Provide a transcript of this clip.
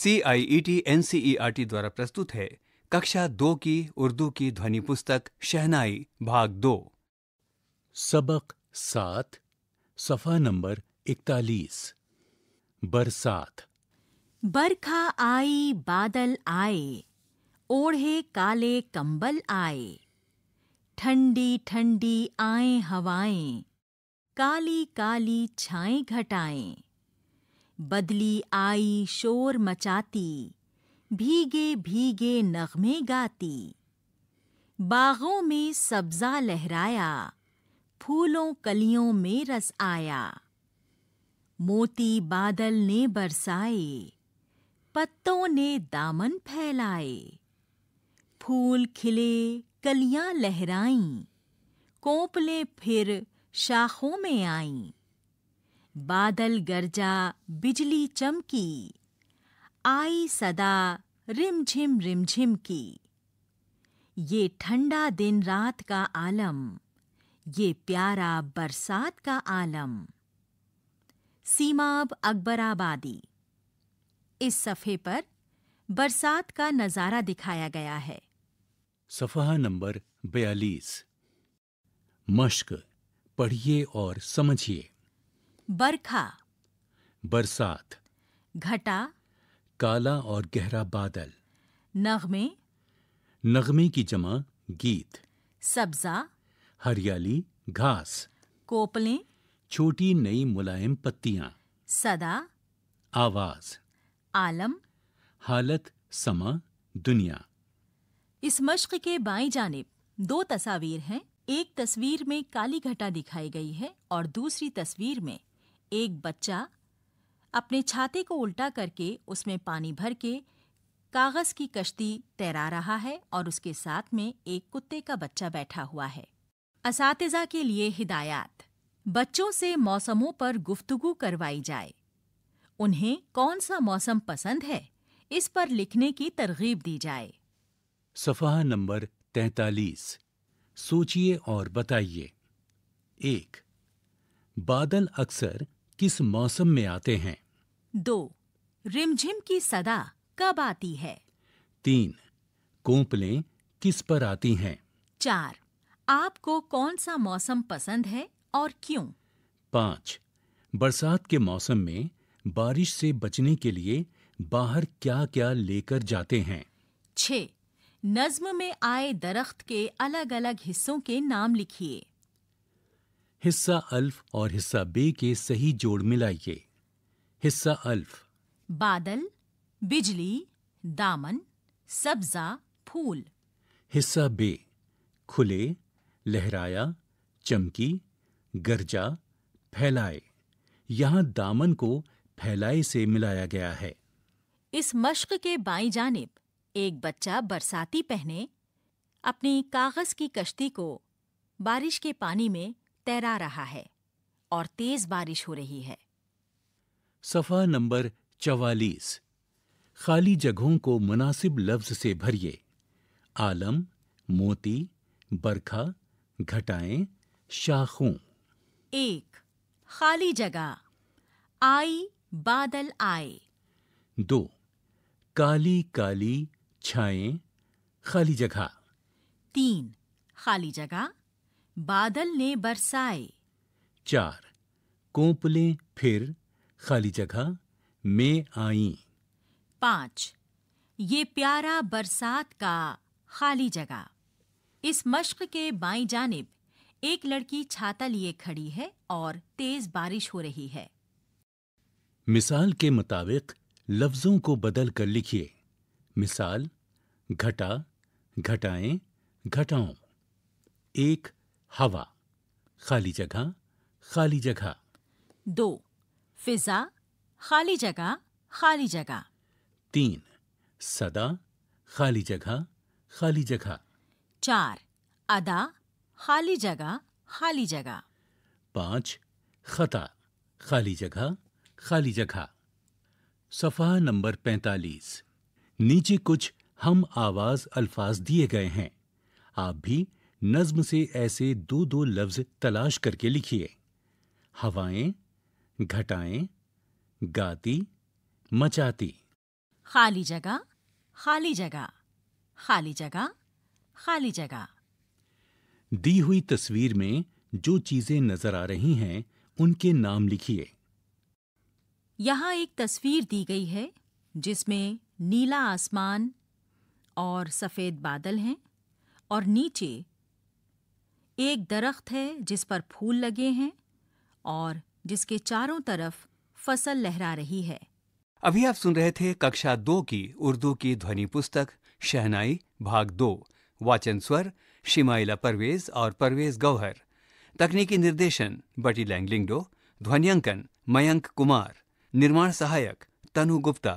C I E T N C E R T द्वारा प्रस्तुत है कक्षा दो की उर्दू की ध्वनि पुस्तक शहनाई भाग दो सबक सात सफा नंबर इकतालीस बरसात बरखा आई बादल आए ओढ़े काले कंबल आए ठंडी ठंडी आए हवाएं काली काली छाएं घटाएं बदली आई शोर मचाती भीगे भीगे नगमे गाती बागों में सब्जा लहराया फूलों कलियों में रस आया मोती बादल ने बरसाए पत्तों ने दामन फैलाए फूल खिले कलियां लहराई कोपले फिर शाखों में आईं बादल गरजा बिजली चमकी आई सदा रिमझिम रिमझिम की ये ठंडा दिन रात का आलम ये प्यारा बरसात का आलम सीमाब अकबराबादी इस सफ़े पर बरसात का नज़ारा दिखाया गया है सफ़ा नंबर बयालीस मश्क पढ़िए और समझिए बरखा बरसात घटा काला और गहरा बादल नगमे नगमे की जमा गीत सब्जा हरियाली घास कोपलें छोटी नई मुलायम पत्तियां सदा आवाज आलम हालत समा दुनिया इस मश्क के बाई जानब दो तस्वीर हैं एक तस्वीर में काली घटा दिखाई गई है और दूसरी तस्वीर में एक बच्चा अपने छाते को उल्टा करके उसमें पानी भर के कागज की कश्ती तैरा रहा है और उसके साथ में एक कुत्ते का बच्चा बैठा हुआ है असातिजा के लिए हिदायत बच्चों से मौसमों पर गुफ्तगु करवाई जाए उन्हें कौन सा मौसम पसंद है इस पर लिखने की तरगीब दी जाए सफा नंबर तैतालीस सोचिए और बताइए एक बादल अक्सर किस मौसम में आते हैं दो रिमझिम की सदा कब आती है तीन कोंपले किस पर आती हैं चार आपको कौन सा मौसम पसंद है और क्यों पाँच बरसात के मौसम में बारिश से बचने के लिए बाहर क्या-क्या लेकर जाते हैं छ नज्म में आए दरख्त के अलग-अलग हिस्सों के नाम लिखिए हिस्सा अल्फ और हिस्सा बे के सही जोड़ मिलाइए हिस्सा अल्फ बादल बिजली दामन सब्जा फूल हिस्सा बे खुले लहराया चमकी गरजा फैलाए यहाँ दामन को फैलाए से मिलाया गया है इस मश्क के बाई जानब एक बच्चा बरसाती पहने अपनी कागज की कश्ती को बारिश के पानी में तैरा रहा है और तेज बारिश हो रही है सफा नंबर चवालीस खाली जगहों को मुनासिब लफ्ज से भरिए आलम मोती बरखा घटाएं शाखों एक खाली जगह आई बादल आए दो काली काली छाएं खाली जगह तीन खाली जगह बादल ने बरसाए चार कोपलें फिर खाली जगह में आई पाँच ये प्यारा बरसात का खाली जगह इस मश्क के बाई जानब एक लड़की छाता लिए खड़ी है और तेज बारिश हो रही है मिसाल के मुताबिक लफ्जों को बदल कर लिखिए मिसाल घटा घटाएं घटाओ एक हवा खाली जगह खाली जगह दो फिजा खाली जगह खाली जगह तीन सदा खाली जगह खाली जगह चार अदा खाली जगह खाली जगह पाँच खता खाली जगह खाली जगह सफ़ा नंबर पैंतालीस नीचे कुछ हम आवाज़ अल्फाज दिए गए हैं आप भी नज्म से ऐसे दो दो लफ्ज तलाश करके लिखिए हवाएं घटाएं गाती मचाती खाली जगह खाली जगह खाली जगह खाली जगह दी हुई तस्वीर में जो चीजें नजर आ रही हैं उनके नाम लिखिए यहाँ एक तस्वीर दी गई है जिसमें नीला आसमान और सफेद बादल हैं और नीचे एक दरख्त है जिस पर फूल लगे हैं और जिसके चारों तरफ फसल लहरा रही है अभी आप सुन रहे थे कक्षा दो की उर्दू की ध्वनि पुस्तक शहनाई भाग दो वाचन स्वर शिमाइला परवेज और परवेज गौहर तकनीकी निर्देशन बटी लैंगलिंगडो ध्वनियांकन मयंक कुमार निर्माण सहायक तनु गुप्ता